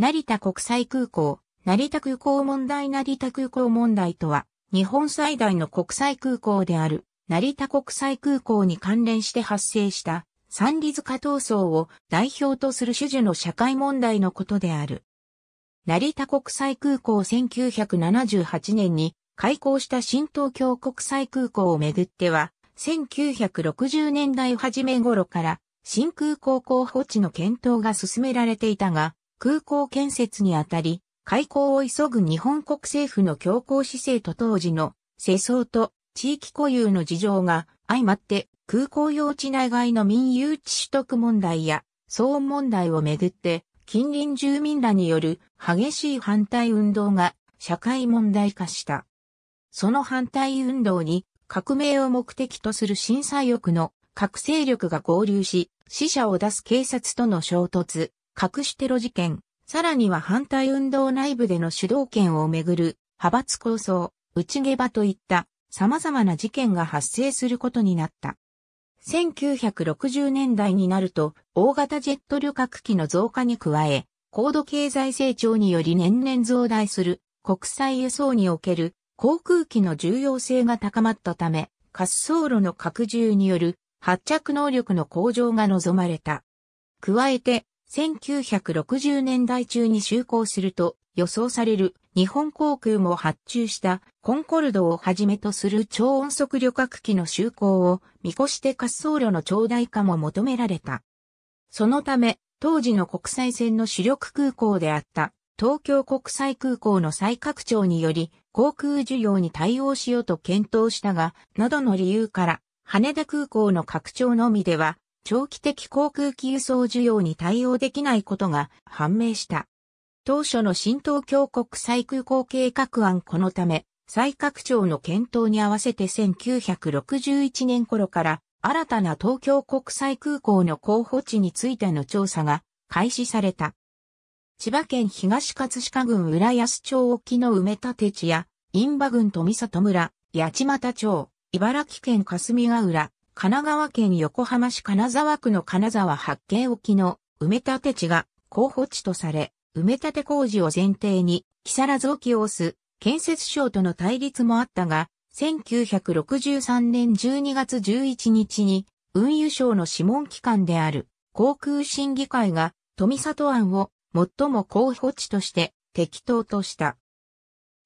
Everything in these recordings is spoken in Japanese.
成田国際空港、成田空港問題成田空港問題とは、日本最大の国際空港である、成田国際空港に関連して発生した、三里塚闘争を代表とする種々の社会問題のことである。成田国際空港1978年に開港した新東京国際空港をめぐっては、1960年代初め頃から新空港候補地の検討が進められていたが、空港建設にあたり、開港を急ぐ日本国政府の強硬姿勢と当時の世相と地域固有の事情が相まって空港用地内外の民有地取得問題や騒音問題をめぐって近隣住民らによる激しい反対運動が社会問題化した。その反対運動に革命を目的とする震災欲の核勢力が合流し死者を出す警察との衝突、隠しテロ事件、さらには反対運動内部での主導権をめぐる派閥構想、内下場といった様々な事件が発生することになった。1960年代になると、大型ジェット旅客機の増加に加え、高度経済成長により年々増大する国際輸送における航空機の重要性が高まったため、滑走路の拡充による発着能力の向上が望まれた。加えて、1960年代中に就航すると予想される日本航空も発注したコンコルドをはじめとする超音速旅客機の就航を見越して滑走路の長大化も求められた。そのため、当時の国際線の主力空港であった東京国際空港の再拡張により航空需要に対応しようと検討したが、などの理由から、羽田空港の拡張のみでは長期的航空機輸送需要に対応できないことが判明した。当初の新東京国際空港計画案このため、再拡張の検討に合わせて1961年頃から新たな東京国際空港の候補地についての調査が開始された。千葉県東葛飾郡浦安町沖の埋め立て地や、印馬郡富里村、八幡町、茨城県霞ヶ浦、神奈川県横浜市金沢区の金沢八景沖の埋め立て地が候補地とされ、埋め立て工事を前提に、木更津沖を押す建設省との対立もあったが、1963年12月11日に、運輸省の諮問機関である航空審議会が富里案を最も候補地として適当とした。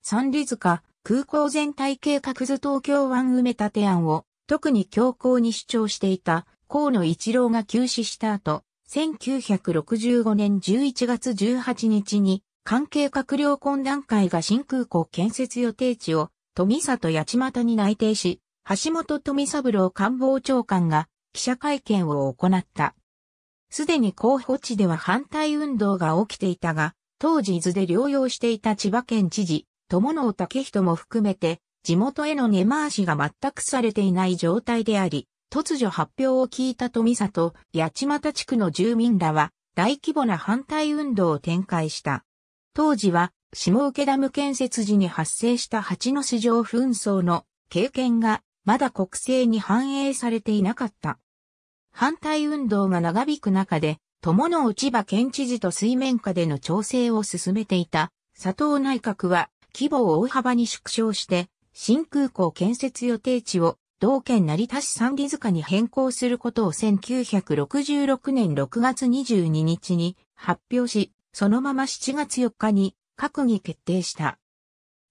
三里塚空港全体計画図東京湾埋め立て案を特に強硬に主張していた河野一郎が急死した後、1965年11月18日に関係閣僚懇談会が新空港建設予定地を富里八街に内定し、橋本富三郎官房長官が記者会見を行った。すでに候補地では反対運動が起きていたが、当時伊豆で療養していた千葉県知事、友野武人も含めて地元への根回しが全くされていない状態であり、突如発表を聞いた富里、八街地区の住民らは、大規模な反対運動を展開した。当時は、下請ダム建設時に発生した蜂の市場紛争の経験が、まだ国政に反映されていなかった。反対運動が長引く中で、友の内場県知事と水面下での調整を進めていた、佐藤内閣は規模を大幅に縮小して、新空港建設予定地を同県成田市三里塚に変更することを1966年6月22日に発表し、そのまま7月4日に閣議決定した。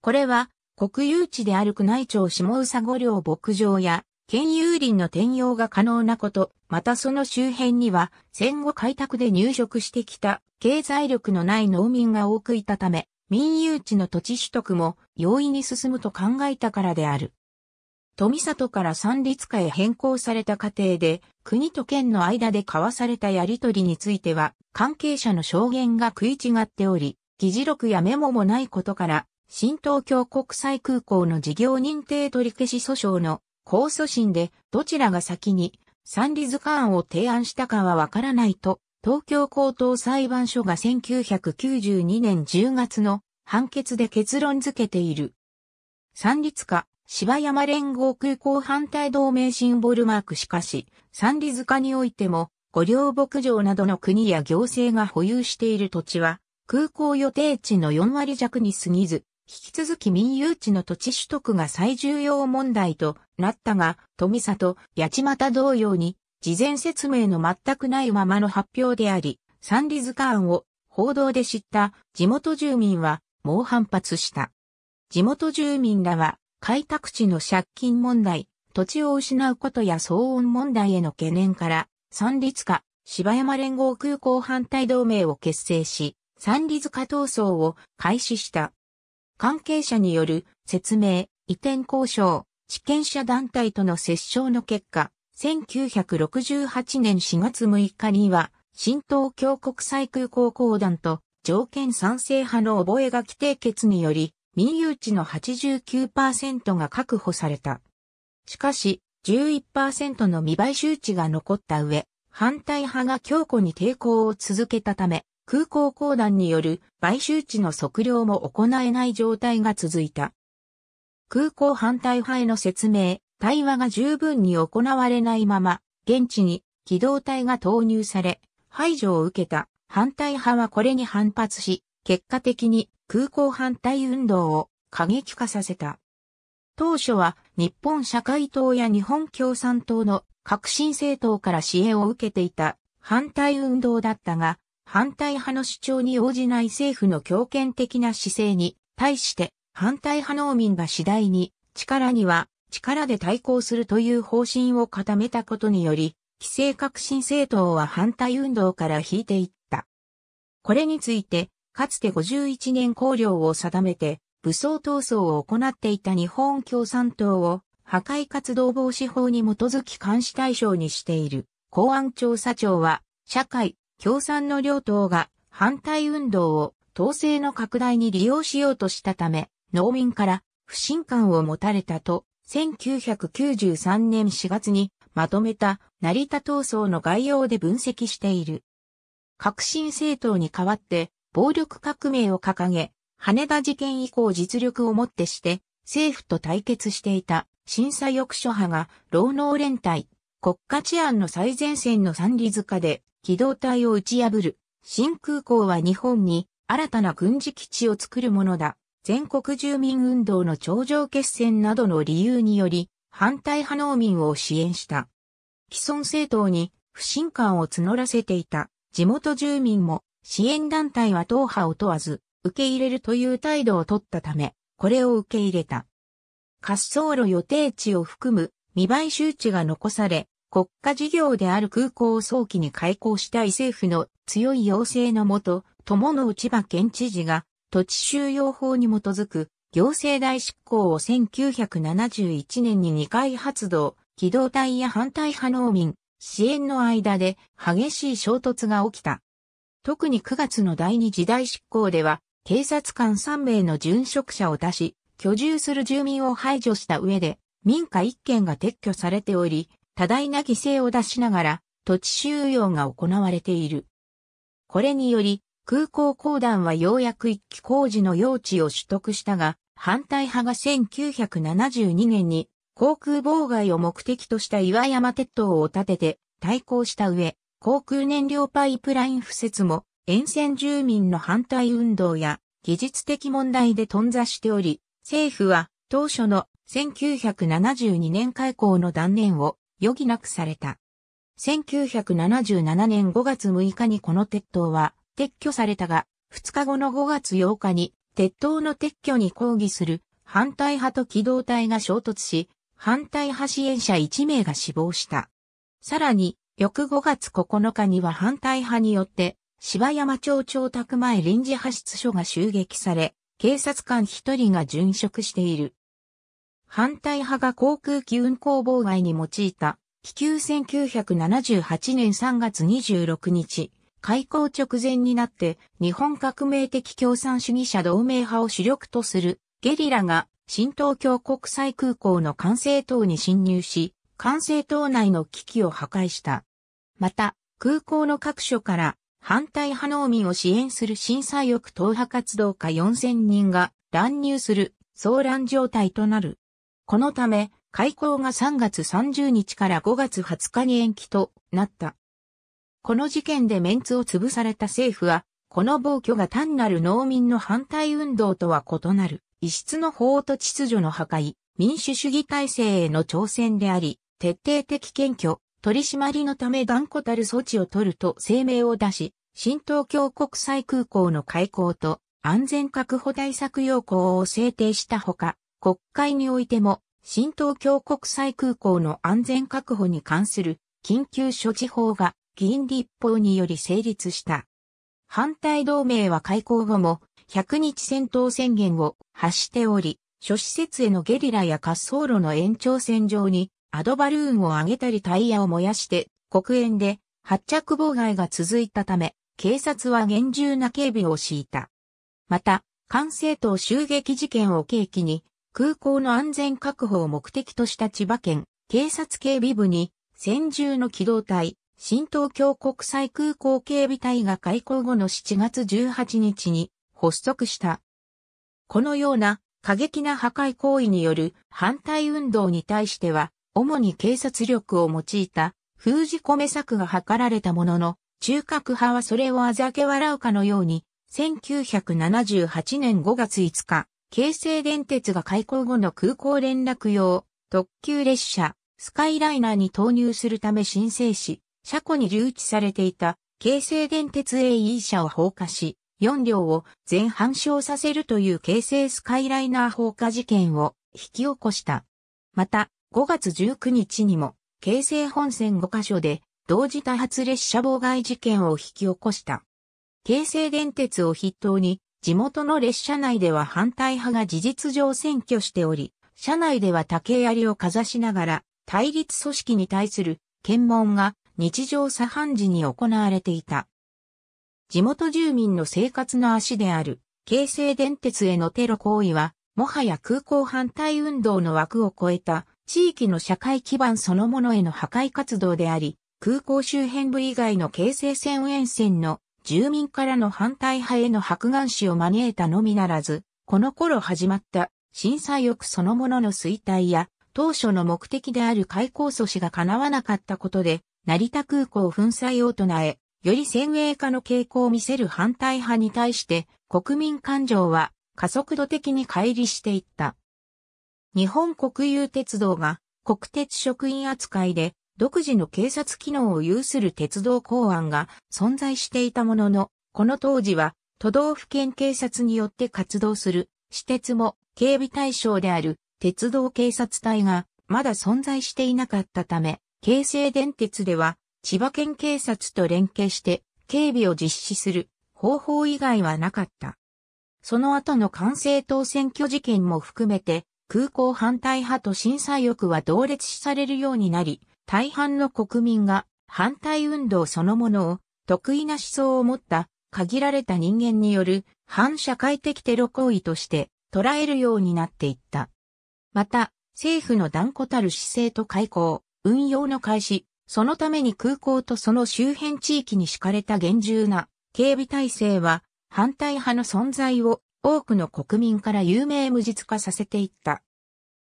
これは国有地である宮内町下宇佐五陵牧場や県有林の転用が可能なこと、またその周辺には戦後開拓で入植してきた経済力のない農民が多くいたため、民有地の土地取得も容易に進むと考えたからである。富里から三立化へ変更された過程で、国と県の間で交わされたやりとりについては、関係者の証言が食い違っており、議事録やメモもないことから、新東京国際空港の事業認定取り消し訴訟の控訴審で、どちらが先に三立化案を提案したかはわからないと東京高等裁判所が1992年10月の判決で結論付けている。三立化、芝山連合空港反対同盟シンボルマークしかし、三里塚においても、五稜牧場などの国や行政が保有している土地は、空港予定地の4割弱に過ぎず、引き続き民有地の土地取得が最重要問題となったが、富里、八街同様に事前説明の全くないままの発表であり、サンリズカーンを報道で知った地元住民は猛反発した。地元住民らは開拓地の借金問題、土地を失うことや騒音問題への懸念から、三立化、芝山連合空港反対同盟を結成し、三立化闘争を開始した。関係者による説明、移転交渉、地権者団体との折衝の結果、1968年4月6日には、新東京国際空港公団と条件賛成派の覚書締結により、民有地の89%が確保された。しかし、11%の未買収地が残った上、反対派が強固に抵抗を続けたため、空港公団による買収地の測量も行えない状態が続いた。空港反対派への説明、対話が十分に行われないまま、現地に機動隊が投入され、排除を受けた反対派はこれに反発し、結果的に空港反対運動を過激化させた。当初は日本社会党や日本共産党の革新政党から支援を受けていた反対運動だったが、反対派の主張に応じない政府の強権的な姿勢に対して反対派農民が次第に力には力で対抗するという方針を固めたことにより、規制革新政党は反対運動から引いていった。これについて、かつて51年綱領を定めて、武装闘争を行っていた日本共産党を破壊活動防止法に基づき監視対象にしている公安調査庁は社会共産の両党が反対運動を統制の拡大に利用しようとしたため農民から不信感を持たれたと1993年4月にまとめた成田闘争の概要で分析している。革新政党に代わって暴力革命を掲げ、羽田事件以降実力をもってして政府と対決していた審査抑止派が労農連帯、国家治安の最前線の三里塚で機動隊を打ち破る。新空港は日本に新たな軍事基地を作るものだ。全国住民運動の頂上決戦などの理由により、反対派農民を支援した。既存政党に不信感を募らせていた地元住民も支援団体は党派を問わず受け入れるという態度を取ったため、これを受け入れた。滑走路予定地を含む未買収地が残され、国家事業である空港を早期に開港したい政府の強い要請のもと、友の内場県知事が土地収容法に基づく行政代執行を1971年に二回発動、機動隊や反対派農民、支援の間で激しい衝突が起きた。特に9月の第二次代執行では、警察官3名の殉職者を出し、居住する住民を排除した上で、民家1軒が撤去されており、多大な犠牲を出しながら、土地収容が行われている。これにより、空港公団はようやく一期工事の用地を取得したが、反対派が1972年に航空妨害を目的とした岩山鉄塔を建てて対抗した上、航空燃料パイプライン敷設も沿線住民の反対運動や技術的問題で頓挫しており、政府は当初の1972年開港の断念を余儀なくされた。1977年5月6日にこの鉄塔は撤去されたが、2日後の5月8日に、鉄塔の撤去に抗議する反対派と機動隊が衝突し、反対派支援者1名が死亡した。さらに、翌5月9日には反対派によって、芝山町長宅前臨時派出所が襲撃され、警察官1人が殉職している。反対派が航空機運航妨害に用いた気球1978年3月26日、開港直前になって日本革命的共産主義者同盟派を主力とするゲリラが新東京国際空港の管制塔に侵入し、管制塔内の危機を破壊した。また、空港の各所から反対派農民を支援する震災翼党派活動家4000人が乱入する騒乱状態となる。このため、開港が3月30日から5月20日に延期となった。この事件でメンツを潰された政府は、この暴挙が単なる農民の反対運動とは異なる、異質の法と秩序の破壊、民主主義体制への挑戦であり、徹底的検挙、取り締まりのため断固たる措置を取ると声明を出し、新東京国際空港の開港と安全確保対策要項を制定したほか、国会においても新東京国際空港の安全確保に関する緊急処置法が議員立法により成立した。反対同盟は開港後も100日戦闘宣言を発しており、諸施設へのゲリラや滑走路の延長線上にアドバルーンを上げたりタイヤを燃やして黒煙で発着妨害が続いたため、警察は厳重な警備を敷いた。また、関西等襲撃事件を契機に、空港の安全確保を目的とした千葉県警察警備部に、専従の機動隊、新東京国際空港警備隊が開港後の7月18日に発足した。このような過激な破壊行為による反対運動に対しては、主に警察力を用いた封じ込め策が図られたものの、中核派はそれをあざけ笑うかのように、1978年5月5日、京成電鉄が開港後の空港連絡用特急列車スカイライナーに投入するため申請し、車庫に留置されていた京成電鉄 AE 車を放火し、4両を全半焼させるという京成スカイライナー放火事件を引き起こした。また、5月19日にも、京成本線5カ所で、同時多発列車妨害事件を引き起こした。京成電鉄を筆頭に、地元の列車内では反対派が事実上占拠しており、車内では竹槍をかざしながら、対立組織に対する検問が日常茶飯事に行われていた。地元住民の生活の足である、京成電鉄へのテロ行為は、もはや空港反対運動の枠を超えた、地域の社会基盤そのものへの破壊活動であり、空港周辺部以外の京成線沿線の住民からの反対派への白眼視を招いたのみならず、この頃始まった震災欲そのものの衰退や、当初の目的である開港阻止が叶わなかったことで、成田空港粉砕を唱え、より先鋭化の傾向を見せる反対派に対して国民感情は加速度的に乖離していった。日本国有鉄道が国鉄職員扱いで独自の警察機能を有する鉄道公安が存在していたものの、この当時は都道府県警察によって活動する私鉄も警備対象である鉄道警察隊がまだ存在していなかったため、京成電鉄では、千葉県警察と連携して、警備を実施する方法以外はなかった。その後の管制党選挙事件も含めて、空港反対派と審査欲は同列視されるようになり、大半の国民が反対運動そのものを得意な思想を持った限られた人間による反社会的テロ行為として捉えるようになっていった。また、政府の断固たる姿勢と開口、運用の開始、そのために空港とその周辺地域に敷かれた厳重な警備体制は反対派の存在を多くの国民から有名無実化させていった。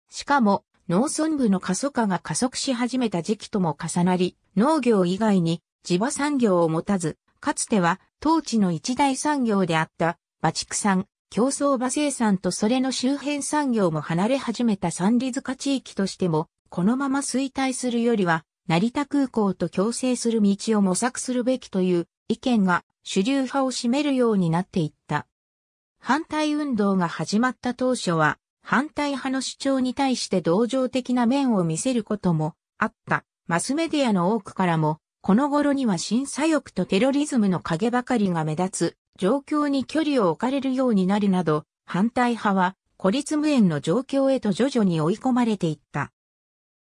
しかも農村部の過疎化が加速し始めた時期とも重なり、農業以外に地場産業を持たず、かつては当地の一大産業であった馬畜産、競争馬生産とそれの周辺産業も離れ始めた三里塚地域としてもこのまま衰退するよりは、成田空港と共生する道を模索するべきという意見が主流派を占めるようになっていった。反対運動が始まった当初は、反対派の主張に対して同情的な面を見せることもあった。マスメディアの多くからも、この頃には審査欲とテロリズムの影ばかりが目立つ状況に距離を置かれるようになるなど、反対派は孤立無縁の状況へと徐々に追い込まれていった。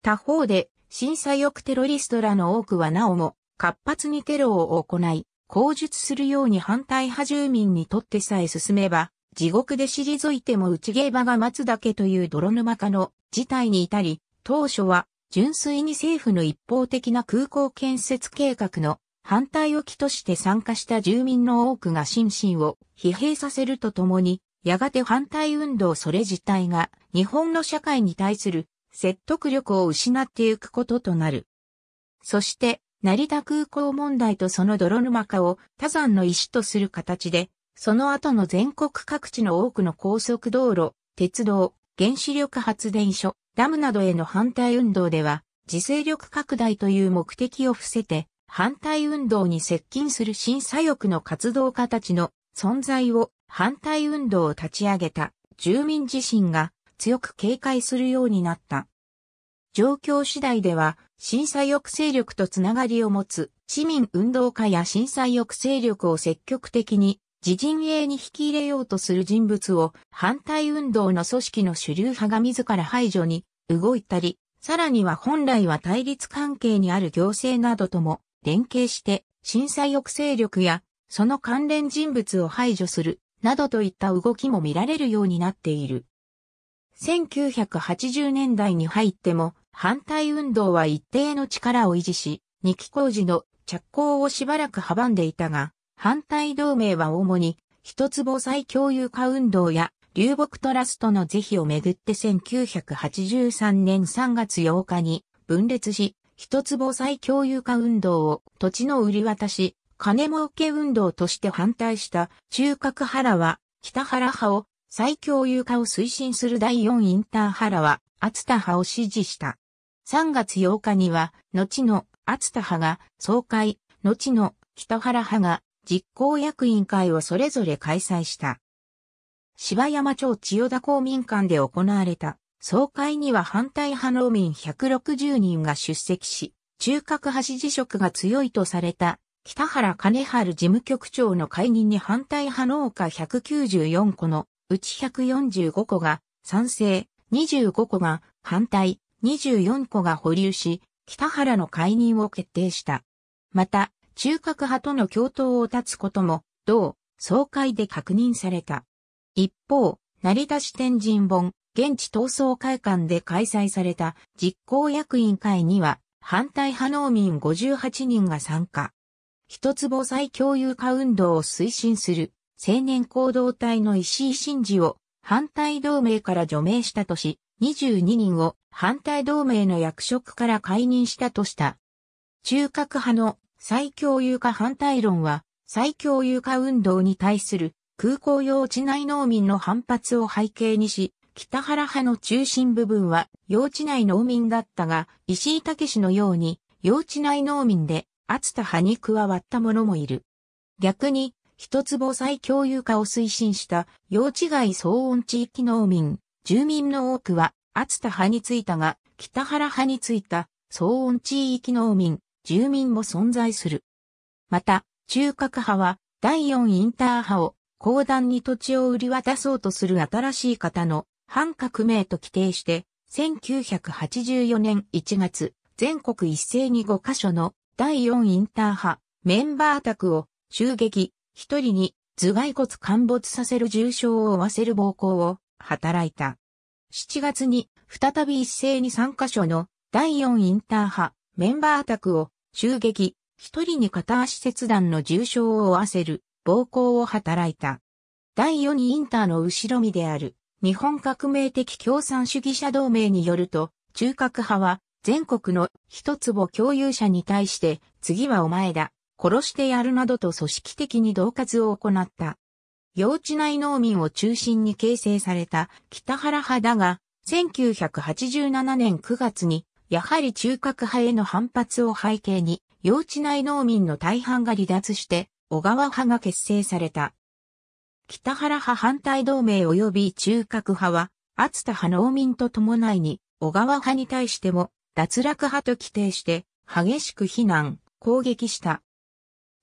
他方で、震災翼テロリストらの多くはなおも、活発にテロを行い、口述するように反対派住民にとってさえ進めば、地獄で退いても内芸場が待つだけという泥沼化の事態に至り、当初は純粋に政府の一方的な空港建設計画の反対を期として参加した住民の多くが心身を疲弊させるとともに、やがて反対運動それ自体が日本の社会に対する説得力を失ってゆくこととなる。そして、成田空港問題とその泥沼化を他山の石とする形で、その後の全国各地の多くの高速道路、鉄道、原子力発電所、ダムなどへの反対運動では、自制力拡大という目的を伏せて、反対運動に接近する審査欲の活動家たちの存在を反対運動を立ち上げた住民自身が強く警戒するようになった。状況次第では、震災抑制力とつながりを持つ市民運動家や震災抑制力を積極的に自陣営に引き入れようとする人物を反対運動の組織の主流派が自ら排除に動いたり、さらには本来は対立関係にある行政などとも連携して震災抑制力やその関連人物を排除するなどといった動きも見られるようになっている。1980年代に入っても反対運動は一定の力を維持し、二期工事の着工をしばらく阻んでいたが、反対同盟は主に一坪災共有化運動や流木トラストの是非をめぐって1983年3月8日に分裂し、一坪災共有化運動を土地の売り渡し、金儲け運動として反対した中核原は北原派を最強有化を推進する第4インターハラは、厚田派を支持した。3月8日には、後の厚田派が総会、後の北原派が実行役員会をそれぞれ開催した。芝山町千代田公民館で行われた総会には反対派農民160人が出席し、中核派支持職が強いとされた北原金春事務局長の解任に反対派農家194個のうち145個が賛成、25個が反対、24個が保留し、北原の解任を決定した。また、中核派との共闘を断つことも、同、総会で確認された。一方、成田市天神本、現地闘争会館で開催された実行役員会には、反対派農民58人が参加。一坪再共有化運動を推進する青年行動隊の石井真嗣を反対同盟から除名したとし、22人を反対同盟の役職から解任したとした。中核派の最強有化反対論は、最強有化運動に対する空港用地内農民の反発を背景にし、北原派の中心部分は用地内農民だったが、石井武氏のように用地内農民で厚田派に加わった者もいる。逆に、一つ防災共有化を推進した、用地外騒音地域農民、住民の多くは、厚田派についたが、北原派についた、騒音地域農民、住民も存在する。また、中核派は、第四インター派を、公団に土地を売り渡そうとする新しい方の、反革命と規定して、1984年1月、全国一斉に5カ所の、第四インター派、メンバー宅を、襲撃、一人に頭蓋骨陥没させる重傷を負わせる暴行を働いた。7月に再び一斉に3カ所の第4インター派メンバー宅を襲撃、一人に片足切断の重傷を負わせる暴行を働いた。第4インターの後ろ身である日本革命的共産主義者同盟によると、中核派は全国の一坪共有者に対して次はお前だ。殺してやるなどと組織的に恫喝を行った。幼稚内農民を中心に形成された北原派だが、1987年9月に、やはり中核派への反発を背景に、幼稚内農民の大半が離脱して、小川派が結成された。北原派反対同盟及び中核派は、厚田派農民と伴いに、小川派に対しても、脱落派と規定して、激しく非難、攻撃した。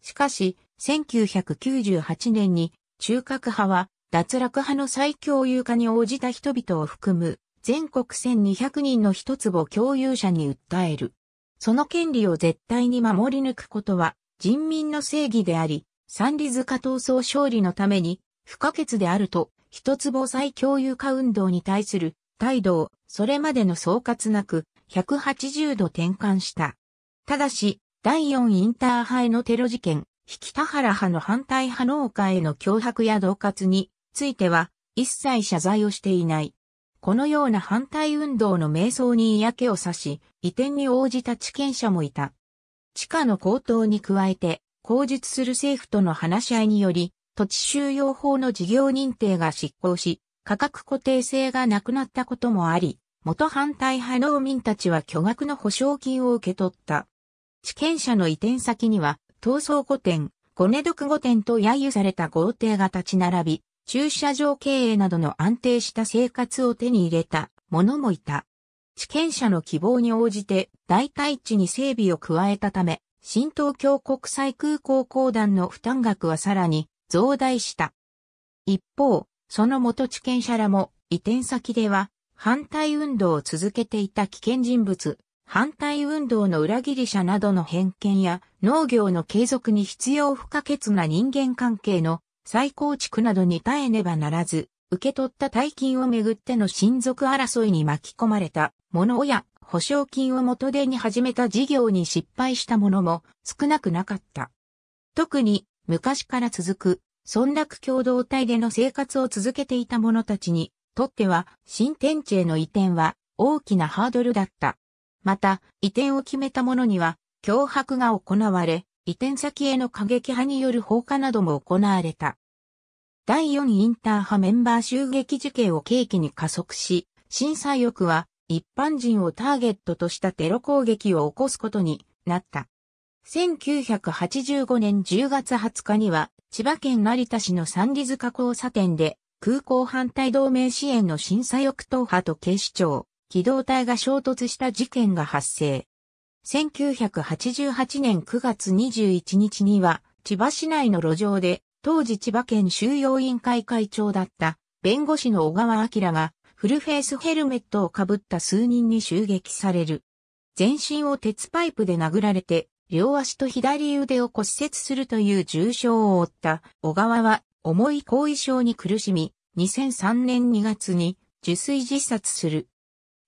しかし、1998年に中核派は脱落派の再共有化に応じた人々を含む全国1200人の一坪共有者に訴える。その権利を絶対に守り抜くことは人民の正義であり、三里塚闘争勝利のために不可欠であると、一坪再共有化運動に対する態度をそれまでの総括なく180度転換した。ただし、第4インターハイのテロ事件、引田原派の反対派農家への脅迫や恫喝については一切謝罪をしていない。このような反対運動の瞑想に嫌気をさし、移転に応じた地権者もいた。地価の高騰に加えて、口述する政府との話し合いにより、土地収容法の事業認定が執行し、価格固定性がなくなったこともあり、元反対派農民たちは巨額の保証金を受け取った。地権者の移転先には、闘争御殿、ごね毒御殿と揶揄された豪邸が立ち並び、駐車場経営などの安定した生活を手に入れた者もいた。地権者の希望に応じて代替地に整備を加えたため、新東京国際空港公団の負担額はさらに増大した。一方、その元地権者らも移転先では反対運動を続けていた危険人物反対運動の裏切り者などの偏見や農業の継続に必要不可欠な人間関係の再構築などに耐えねばならず、受け取った大金をめぐっての親族争いに巻き込まれた者や保証金を元手に始めた事業に失敗した者も少なくなかった。特に昔から続く村落共同体での生活を続けていた者たちにとっては新天地への移転は大きなハードルだった。また、移転を決めた者には、脅迫が行われ、移転先への過激派による放火なども行われた。第4インター派メンバー襲撃事件を契機に加速し、審査翼は一般人をターゲットとしたテロ攻撃を起こすことになった。1985年10月20日には、千葉県成田市の三里塚交差点で、空港反対同盟支援の審査翼党派と警視庁、機動隊が衝突した事件が発生。1988年9月21日には、千葉市内の路上で、当時千葉県収容委員会会長だった、弁護士の小川明が、フルフェイスヘルメットをかぶった数人に襲撃される。全身を鉄パイプで殴られて、両足と左腕を骨折するという重傷を負った小川は重い後遺症に苦しみ、2003年2月に受水自殺する。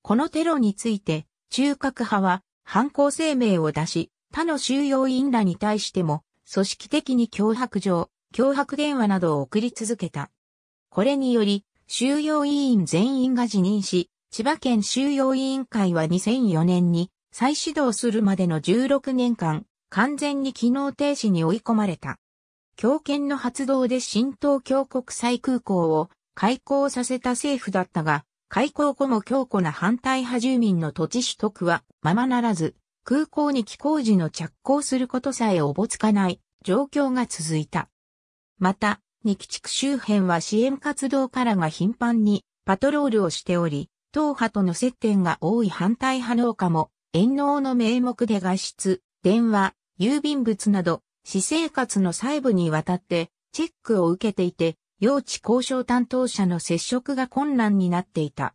このテロについて、中核派は犯行声明を出し、他の収容員らに対しても、組織的に脅迫状、脅迫電話などを送り続けた。これにより、収容委員全員が辞任し、千葉県収容委員会は2004年に再始動するまでの16年間、完全に機能停止に追い込まれた。強権の発動で新東京国際空港を開港させた政府だったが、開港後も強固な反対派住民の土地取得はままならず、空港に寄港時の着工することさえおぼつかない状況が続いた。また、二基地区周辺は支援活動からが頻繁にパトロールをしており、党派との接点が多い反対派農家も、遠農の名目で外出、電話、郵便物など、私生活の細部にわたってチェックを受けていて、用地交渉担当者の接触が困難になっていた。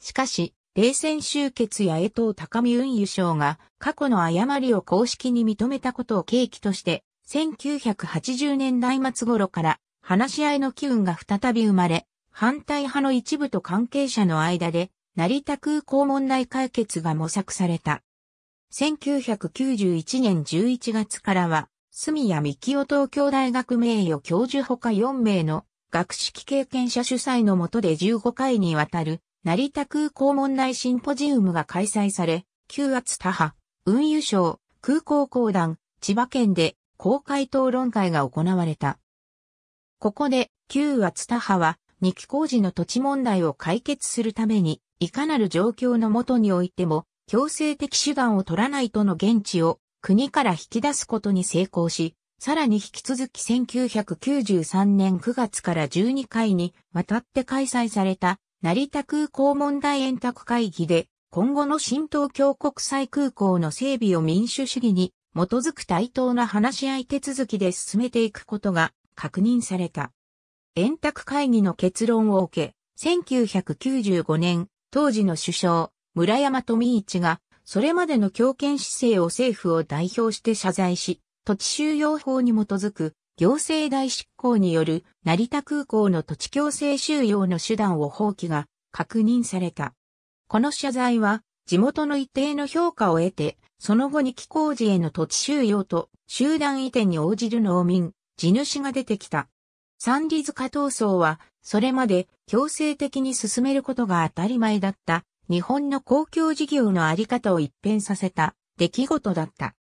しかし、冷戦終結や江藤高見運輸省が過去の誤りを公式に認めたことを契機として、1980年代末頃から話し合いの機運が再び生まれ、反対派の一部と関係者の間で、成田空港問題解決が模索された。1991年11月からは、住谷幹夫東京大学名誉教授ほか4名の学識経験者主催のもとで15回にわたる成田空港問題シンポジウムが開催され、旧圧他派、運輸省、空港公団、千葉県で公開討論会が行われた。ここで旧圧他派は2期工事の土地問題を解決するために、いかなる状況のもとにおいても強制的手段を取らないとの現地を国から引き出すことに成功し、さらに引き続き1993年9月から12回にわたって開催された成田空港問題円卓会議で今後の新東京国際空港の整備を民主主義に基づく対等な話し合い手続きで進めていくことが確認された。円卓会議の結論を受け、1995年、当時の首相、村山富一がそれまでの強権姿勢を政府を代表して謝罪し、土地収容法に基づく行政大執行による成田空港の土地強制収容の手段を放棄が確認された。この謝罪は地元の一定の評価を得て、その後に寄港時への土地収容と集団移転に応じる農民、地主が出てきた。三里塚闘争は、それまで強制的に進めることが当たり前だった日本の公共事業のあり方を一変させた出来事だった。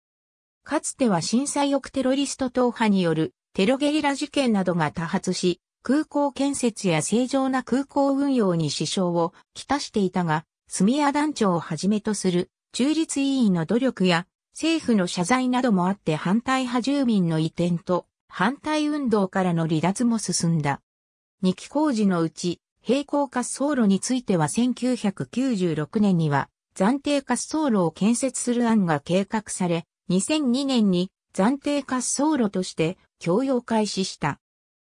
かつては震災翼テロリスト党派によるテロゲリラ事件などが多発し、空港建設や正常な空港運用に支障をきたしていたが、住谷団長をはじめとする中立委員の努力や政府の謝罪などもあって反対派住民の移転と反対運動からの離脱も進んだ。2期工事のうち平行滑走路については1996年には暫定滑走路を建設する案が計画され、2002年に暫定滑走路として供用開始した。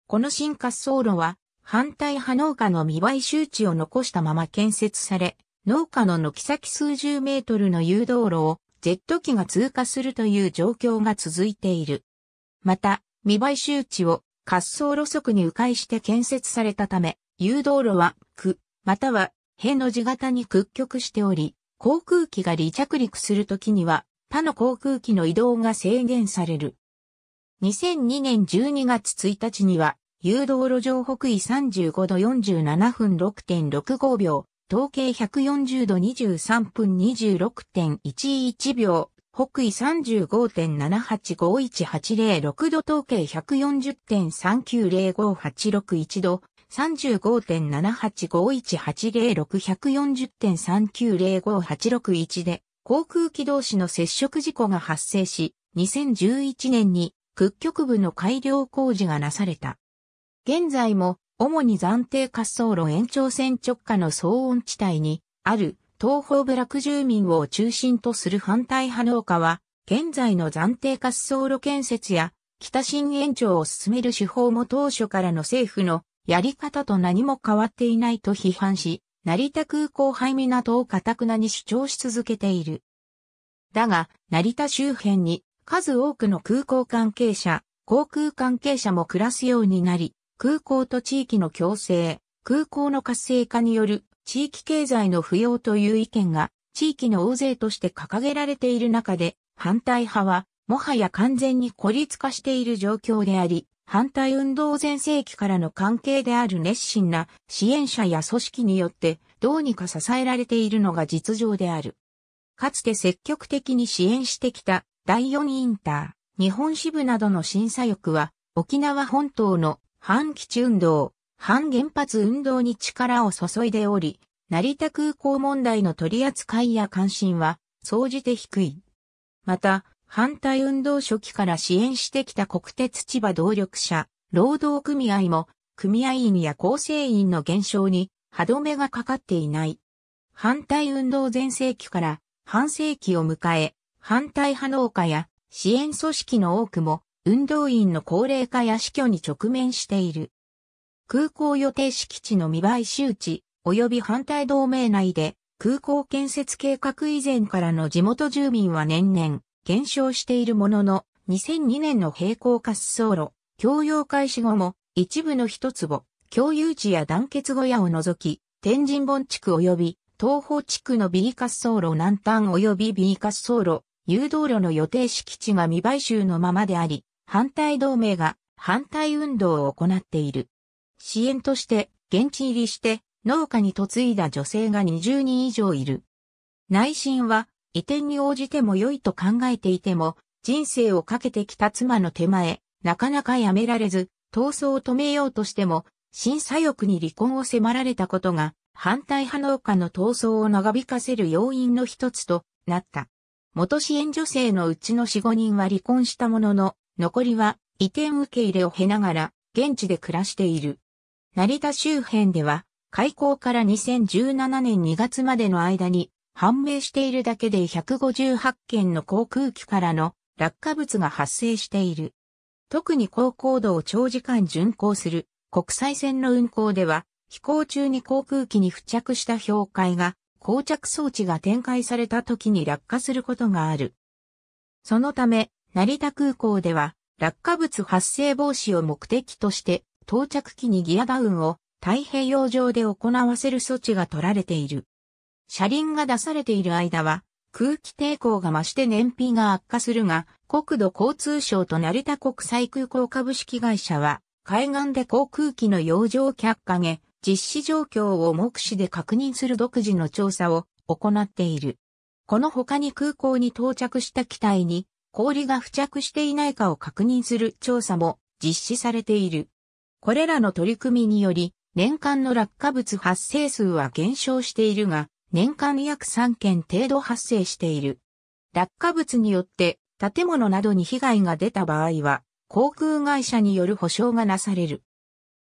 この新滑走路は反対派農家の未買周知を残したまま建設され、農家の軒先数十メートルの誘導路をジェット機が通過するという状況が続いている。また、未買周知を滑走路側に迂回して建設されたため、誘導路は、区、または、辺の字型に屈曲しており、航空機が離着陸するときには、他の航空機の移動が制限される。2002年12月1日には、誘導路上北緯35度47分6.65秒、統計140度23分26.11秒、北緯35.785180度統計140.3905861度、3 5 7 8 5 1 8 0 6 0 1 4 0 3 9 0 5 8 6 1で航空機同士の接触事故が発生し、2011年に屈曲部の改良工事がなされた。現在も主に暫定滑走路延長線直下の騒音地帯にある東方部落住民を中心とする反対派農家は、現在の暫定滑走路建設や北新延長を進める手法も当初からの政府のやり方と何も変わっていないと批判し、成田空港廃港を堅くなに主張し続けている。だが、成田周辺に数多くの空港関係者、航空関係者も暮らすようになり、空港と地域の共生、空港の活性化による地域経済の不要という意見が地域の大勢として掲げられている中で、反対派はもはや完全に孤立化している状況であり、反対運動全盛期からの関係である熱心な支援者や組織によってどうにか支えられているのが実情である。かつて積極的に支援してきた第四インター、日本支部などの審査欲は沖縄本島の反基地運動、反原発運動に力を注いでおり、成田空港問題の取り扱いや関心は、総じて低い。また、反対運動初期から支援してきた国鉄千葉動力車、労働組合も、組合員や構成員の減少に歯止めがかかっていない。反対運動全盛期から半世紀を迎え、反対派農家や支援組織の多くも運動員の高齢化や死去に直面している。空港予定敷地の未買収地及び反対同盟内で空港建設計画以前からの地元住民は年々減少しているものの、2002年の並行滑走路、共用開始後も、一部の一坪、共有地や団結小屋を除き、天神本地区及び、東方地区の B 滑走路南端及び B 滑走路、誘導路の予定敷地が未買収のままであり、反対同盟が反対運動を行っている。支援として、現地入りして、農家に嫁いだ女性が20人以上いる。内心は、移転に応じても良いと考えていても、人生をかけてきた妻の手前、なかなかやめられず、闘争を止めようとしても、審査欲に離婚を迫られたことが、反対派農家の闘争を長引かせる要因の一つとなった。元支援女性のうちの4、5人は離婚したものの、残りは移転受け入れを経ながら、現地で暮らしている。成田周辺では、開港から2017年2月までの間に、判明しているだけで158件の航空機からの落下物が発生している。特に高高度を長時間巡航する国際線の運航では、飛行中に航空機に付着した氷塊が、膠着装置が展開された時に落下することがある。そのため、成田空港では、落下物発生防止を目的として、到着機にギアダウンを太平洋上で行わせる措置が取られている。車輪が出されている間は、空気抵抗が増して燃費が悪化するが、国土交通省と成田国際空港株式会社は、海岸で航空機の洋上客下げ、実施状況を目視で確認する独自の調査を行っている。この他に空港に到着した機体に氷が付着していないかを確認する調査も実施されている。これらの取り組みにより年間の落下物発生数は減少しているが、年間約3件程度発生している。落下物によって建物などに被害が出た場合は、航空会社による保証がなされる。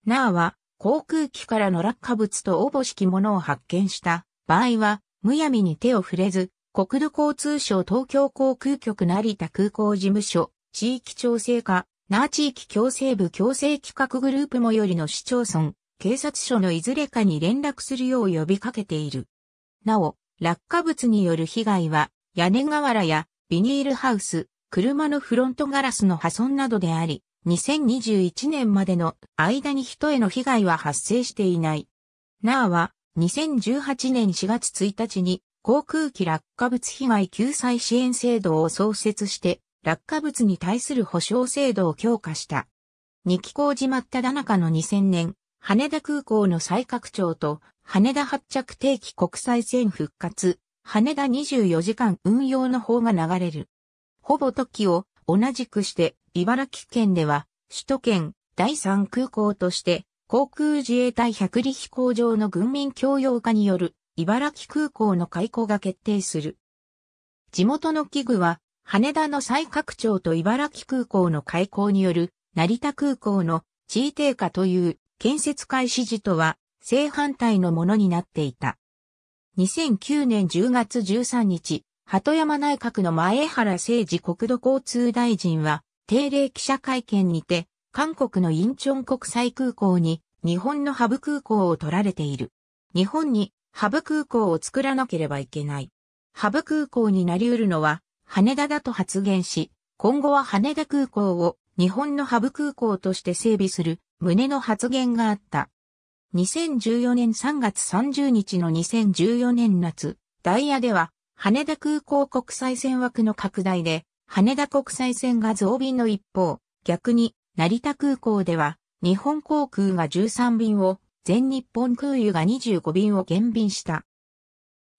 ナーは、航空機からの落下物とおぼしきものを発見した場合は、むやみに手を触れず、国土交通省東京航空局成田空港事務所、地域調整課、ナー地域共生部共生企画グループもよりの市町村、警察署のいずれかに連絡するよう呼びかけている。なお、落下物による被害は、屋根瓦やビニールハウス、車のフロントガラスの破損などであり、2021年までの間に人への被害は発生していない。ナーは、2018年4月1日に航空機落下物被害救済支援制度を創設して落下物に対する保障制度を強化した。二機工事っただ中の2000年、羽田空港の再拡張と羽田発着定期国際線復活、羽田24時間運用の方が流れる。ほぼ時を同じくして、茨城県では、首都圏第3空港として、航空自衛隊百里飛行場の軍民共用化による茨城空港の開港が決定する。地元の器具は、羽田の再拡張と茨城空港の開港による成田空港の地位低下という建設開始時とは正反対のものになっていた。2009年10月13日、鳩山内閣の前原誠二国土交通大臣は、定例記者会見にて、韓国のインチョン国際空港に、日本のハブ空港を取られている。日本にハブ空港を作らなければいけない。ハブ空港になり得るのは、羽田だと発言し、今後は羽田空港を日本のハブ空港として整備する旨の発言があった。2014年3月30日の2014年夏、ダイヤでは、羽田空港国際線枠の拡大で、羽田国際線が増便の一方、逆に、成田空港では、日本航空が13便を、全日本空輸が25便を減便した。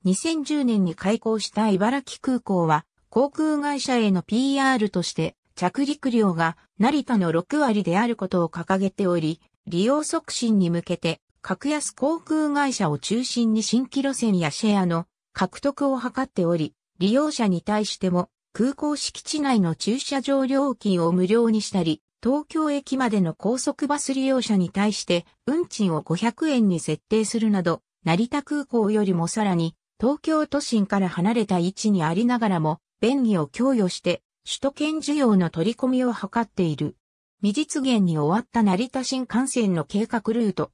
2010年に開港した茨城空港は、航空会社への PR として、着陸量が成田の6割であることを掲げており、利用促進に向けて、格安航空会社を中心に新規路線やシェアの獲得を図っており、利用者に対しても空港敷地内の駐車場料金を無料にしたり、東京駅までの高速バス利用者に対して運賃を500円に設定するなど、成田空港よりもさらに東京都心から離れた位置にありながらも便宜を供与して首都圏需要の取り込みを図っている。未実現に終わった成田新幹線の計画ルート。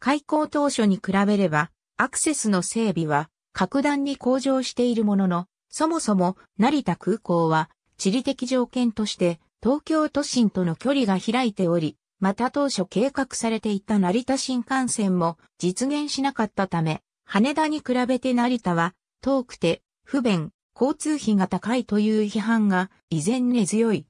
開港当初に比べれば、アクセスの整備は格段に向上しているものの、そもそも成田空港は地理的条件として東京都心との距離が開いており、また当初計画されていた成田新幹線も実現しなかったため、羽田に比べて成田は遠くて不便、交通費が高いという批判が依然根強い。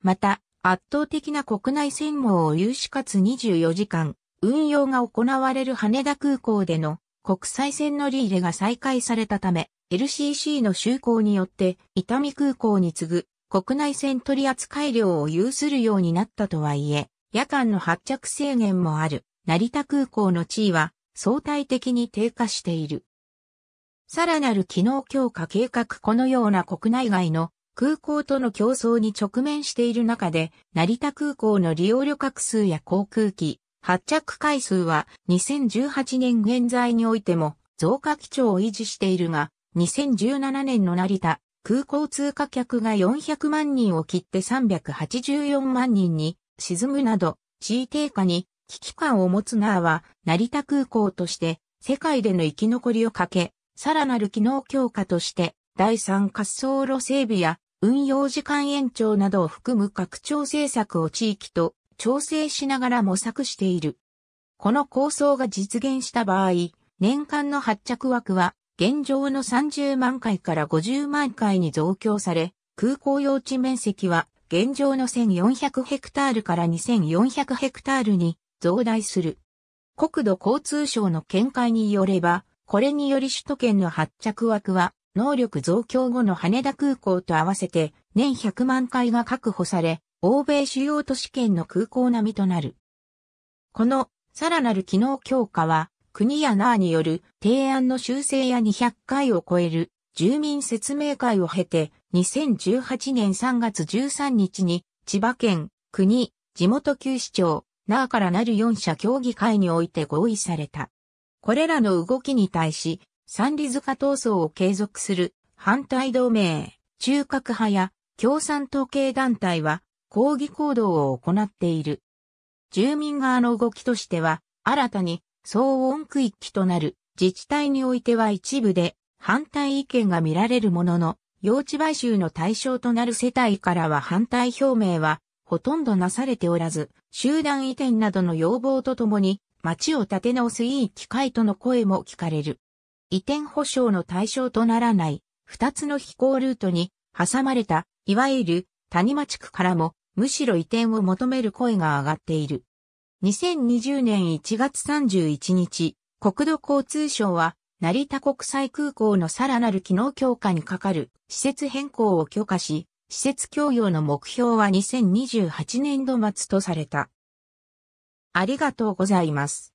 また、圧倒的な国内線網を有しかつ24時間、運用が行われる羽田空港での国際線乗り入れが再開されたため、LCC の就航によって伊丹空港に次ぐ国内線取扱量を有するようになったとはいえ、夜間の発着制限もある成田空港の地位は相対的に低下している。さらなる機能強化計画このような国内外の空港との競争に直面している中で、成田空港の利用旅客数や航空機、発着回数は2018年現在においても増加基調を維持しているが、2017年の成田空港通過客が400万人を切って384万人に沈むなど、地位低下に危機感を持つ側は、成田空港として世界での生き残りをかけ、さらなる機能強化として、第三滑走路整備や運用時間延長などを含む拡張政策を地域と調整しながら模索している。この構想が実現した場合、年間の発着枠は現状の30万回から50万回に増強され、空港用地面積は現状の1400ヘクタールから2400ヘクタールに増大する。国土交通省の見解によれば、これにより首都圏の発着枠は能力増強後の羽田空港と合わせて年100万回が確保され、欧米主要都市圏の空港並みとなる。このさらなる機能強化は、国や n a による提案の修正や200回を超える住民説明会を経て、2018年3月13日に千葉県、国、地元旧市長、n a からなる4社協議会において合意された。これらの動きに対し、三里塚闘争を継続する反対同盟、中核派や共産党系団体は抗議行動を行っている。住民側の動きとしては、新たに騒音区域となる自治体においては一部で反対意見が見られるものの、用地買収の対象となる世帯からは反対表明はほとんどなされておらず、集団移転などの要望とともに、町を建て直すいい機会との声も聞かれる。移転保障の対象とならない2つの飛行ルートに挟まれた、いわゆる谷町区からもむしろ移転を求める声が上がっている。2020年1月31日、国土交通省は成田国際空港のさらなる機能強化にかかる施設変更を許可し、施設供与の目標は2028年度末とされた。ありがとうございます。